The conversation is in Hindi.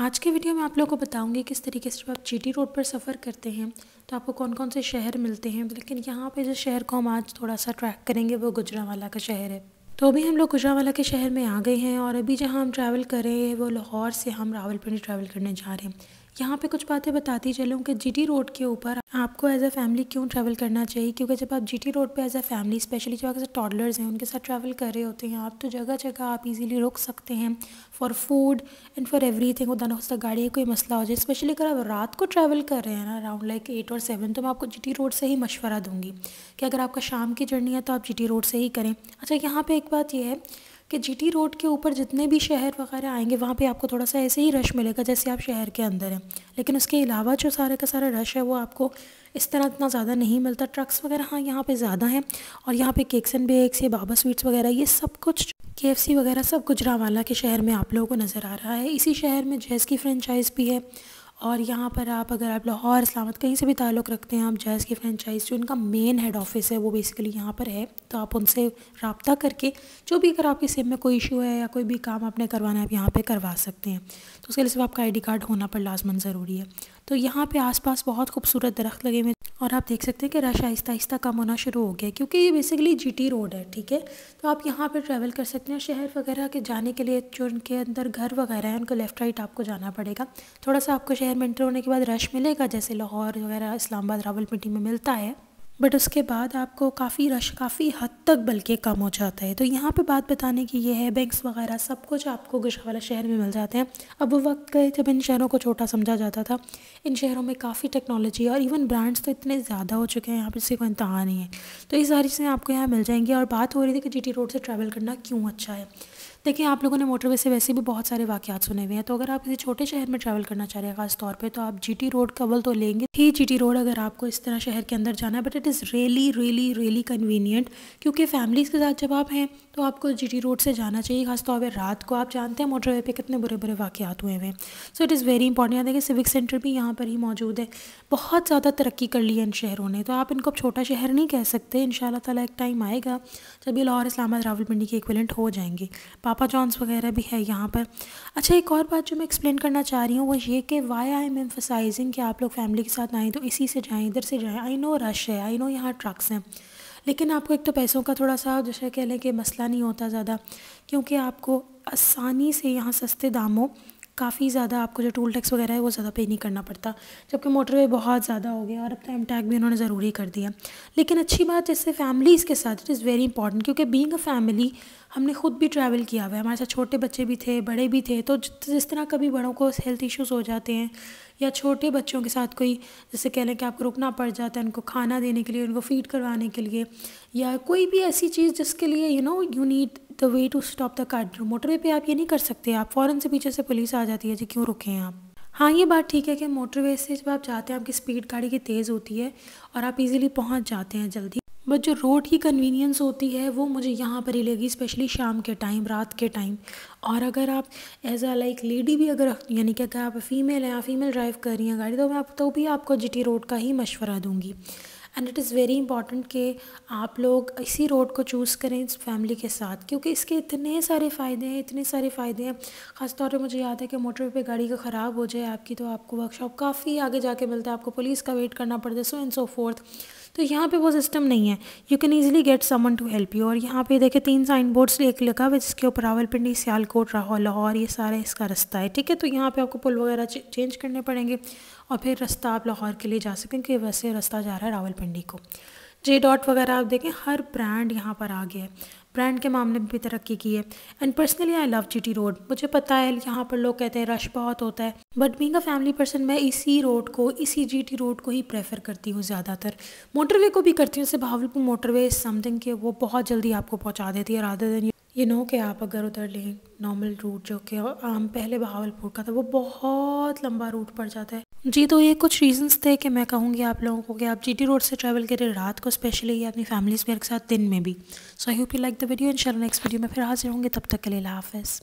आज के वीडियो में आप लोगों को बताऊंगी किस तरीके से जब आप जीटी रोड पर सफ़र करते हैं तो आपको कौन कौन से शहर मिलते हैं लेकिन यहाँ पे जिस शहर को हम आज थोड़ा सा ट्रैक करेंगे वो गुजरावाला का शहर है तो अभी हम लोग गुजरावाला के शहर में आ गए हैं और अभी जहाँ हम ट्रैवल कर रहे हैं वो लाहौर से हम रावलपिंडी ट्रैवल करने जा रहे हैं यहाँ पे कुछ बातें बताती चलूँ कि जीटी रोड के ऊपर आपको एज अ फैमिली क्यों ट्रैवल करना चाहिए क्योंकि जब आप जीटी रोड पे एज अ फैमिली स्पेशली जब अगर टॉडलर्स हैं उनके साथ ट्रैवल कर रहे होते हैं आप तो जगह जगह आप इजीली रुक सकते हैं for food and for everything उदाना हो गाड़ी कोई मसला हो जाए स्पेशली अगर आप रात को ट्रैवल कर रहे हैं ना अराउंड लाइक एट और सेवन तो मैं आपको जी रोड से ही मशवरा दूँगी कि अगर आपका शाम की जर्नी है तो आप जी रोड से ही करें अच्छा यहाँ पर एक बात यह है कि जीटी रोड के ऊपर जितने भी शहर वगैरह आएंगे वहाँ पे आपको थोड़ा सा ऐसे ही रश मिलेगा जैसे आप शहर के अंदर हैं लेकिन उसके अलावा जो सारे का सारा रश है वो आपको इस तरह इतना ज़्यादा नहीं मिलता ट्रक्स वगैरह हाँ यहाँ पे ज़्यादा हैं और यहाँ पे केक्स एंड बेक्स ये बाबा स्वीट्स वगैरह ये सब कुछ के वगैरह सब गुजरावाला के शहर में आप लोगों को नज़र आ रहा है इसी शहर में जैस की फ्रेंचाइज़ भी है और यहाँ पर आप अगर आप लाहौर सलामत कहीं से भी ताल्लुक़ रखते हैं आप जायज़ की फ्रेंचाइज जो उनका मेन हेड ऑफिस है वो बेसिकली यहाँ पर है तो आप उनसे रबता करके जो भी अगर आपके सिम में कोई इशू है या कोई भी काम आपने करवाना है आप यहाँ पर करवा सकते हैं तो उसके लिए सिर्फ आपका आई कार्ड होना पर लाजमन ज़रूरी है तो यहाँ पे आसपास बहुत खूबसूरत दरख्त लगे हुए और आप देख सकते हैं कि रश आहिस्ता आहिस्ता कम होना शुरू हो गया क्योंकि ये बेसिकली जीटी रोड है ठीक है तो आप यहाँ पे ट्रैवल कर सकते हैं शहर वगैरह के जाने के लिए जो उनके अंदर घर वगैरह है उनको लेफ़्ट राइट आपको जाना पड़ेगा थोड़ा सा आपको शहर में इंटर होने के बाद रश मिलेगा जैसे लाहौर वगैरह इस्लामाबाद रावलपिंडी में मिलता है बट उसके बाद आपको काफ़ी रश काफ़ी हद तक बल्कि कम हो जाता है तो यहाँ पे बात बताने की ये है बैंक्स वगैरह सब कुछ आपको गुशावाला शहर में मिल जाते हैं अब वो वक्त गए जब इन शहरों को छोटा समझा जाता था इन शहरों में काफ़ी टेक्नोलॉजी और इवन ब्रांड्स तो इतने ज़्यादा हो चुके हैं यहाँ पर इससे कोई इंतहा नहीं है तो ये सारी चीज़ें आपको यहाँ मिल जाएंगी और बात हो रही थी कि जी रोड से ट्रैवल करना क्यों अच्छा है देखिए आप लोगों ने मोटरवे से वैसे भी बहुत सारे वाकयात सुने हुए हैं तो अगर आप किसी छोटे शहर में ट्रैवल करना चाह रहे हैं खास तौर पर तो आप जीटी रोड का अवल तो लेंगे ही जीटी रोड अगर आपको इस तरह शहर के अंदर जाना है but it is really really really convenient क्योंकि फैमिलीज़ के साथ जब आप हैं तो आपको जी रोड से जाना चाहिए खासतौर पर रात को आप जानते हैं मोटरवे पर कितने बुरे बुरे वाकयात हुए हैं so it is very important देखिए सिविक सेंटर भी यहाँ पर ही मौजूद है बहुत ज़्यादा तरक्की कर ली है इन शहरों ने तो आप इनको छोटा शहर नहीं कह सकते इन शाला एक टाइम आएगा जब ये लाहौर इस्लामाबाद रावलपिंडी के इक्वलेंट हो जाएंगे पापा जॉन्स वगैरह भी है यहाँ पर अच्छा एक और बात जो मैं एक्सप्लेन करना चाह रही हूँ वो ये कि वाई आई एम एम्फोसाइजिंग कि आप लोग फैमिली के साथ आएँ तो इसी से जाएँ इधर से जाएँ आई नो रश है आई नो यहाँ ट्रक्स हैं लेकिन आपको एक तो पैसों का थोड़ा सा जैसे कह लें कि मसला नहीं होता ज़्यादा क्योंकि आपको आसानी से यहाँ सस्ते दामों काफ़ी ज़्यादा आपको जो टूल टैक्स वगैरह है वो ज़्यादा पे नहीं करना पड़ता जबकि मोटरवे बहुत ज़्यादा हो गया और अब तो एम टैग भी उन्होंने ज़रूरी कर दिया लेकिन अच्छी बात जैसे फैमिलीज़ के साथ इट इज़ वेरी इंपॉर्टेंट क्योंकि बींग अ फैमिली हमने खुद भी ट्रैवल किया हुआ है हमारे साथ छोटे बच्चे भी थे बड़े भी थे तो जिस तरह कभी बड़ों को हेल्थ इश्यूज़ हो जाते हैं या छोटे बच्चों के साथ कोई जैसे कह लें कि आपको रुकना पड़ जाता है उनको खाना देने के लिए उनको फीड करवाने के लिए या कोई भी ऐसी चीज़ जिसके लिए you know you need the way to stop the car motorway पे आप ये नहीं कर सकते आप फ़ौरन से पीछे से पुलिस आ जाती है जी क्यों रुके हैं आप हाँ ये बात ठीक है कि मोटरवे से जब आप जाते हैं आपकी स्पीड गाड़ी की तेज़ होती है और आप इजीली पहुंच जाते हैं जल्दी बट जो रोड की कन्वीनियंस होती है वो मुझे यहाँ पर ही लगी स्पेशली शाम के टाइम रात के टाइम और अगर आप एज आ लाइक लेडी भी अगर यानी कि अगर आप फीमेल हैं फीमेल ड्राइव कर रही हैं गाड़ी तो मैं तो भी आपको जी रोड का ही मशवरा दूँगी and it is very important कि आप लोग इसी रोड को चूज़ करें इस फैमिली के साथ क्योंकि इसके इतने सारे फ़ायदे हैं इतने सारे फ़ायदे हैं खासतौर पर मुझे याद है कि मोटर पर गाड़ी का ख़राब हो जाए आपकी तो आपको वर्कशॉप काफ़ी आगे जाके मिलता है आपको पुलिस का वेट करना पड़ता है सो एंड सो फोर्थ तो यहाँ पे वो सिस्टम नहीं है you can easily get someone to help you और यहाँ पे देखे तीन साइन बोर्ड्स एक लिखा हुआ जिसके ऊपर रावलपिंडी सियालकोट लाहौर ये सारा इसका रास्ता है ठीक है तो यहाँ पे आपको पुल वगैरह चेंज करने पड़ेंगे और फिर रास्ता आप लाहौर के लिए जा सकें कि वैसे रास्ता जा रहा है रावलपिंडी को जे डॉट वगैरह आप देखें हर ब्रांड यहाँ पर आ गया है ब्रांड के मामले में भी तरक्की की है and personally I love G road मुझे पता है यहाँ पर लोग कहते हैं रश बहुत होता है but being a family person मैं इसी रोड को इसी जी रोड को ही प्रेफर करती हूँ ज़्यादातर मोटरवे को भी करती हूँ जैसे भावलपुर मोटरवे समथिंग के वो बहुत जल्दी आपको पहुँचा देती है राधा दिन ये नो कि आप अगर उधर लें नॉर्मल रूट जो कि आम पहले बहावलपुर का था वो बहुत लंबा रूट पड़ जाता है जी तो ये कुछ रीजंस थे कि मैं कहूँगी आप लोगों को कि आप जीटी रोड से ट्रैवल करें रात को स्पेशली या अपनी फैमिलीज़ मेरे साथ दिन में भी so I hope you like the video in next video में फिर हाजिर होंगे तब तक के लिए हाफिज़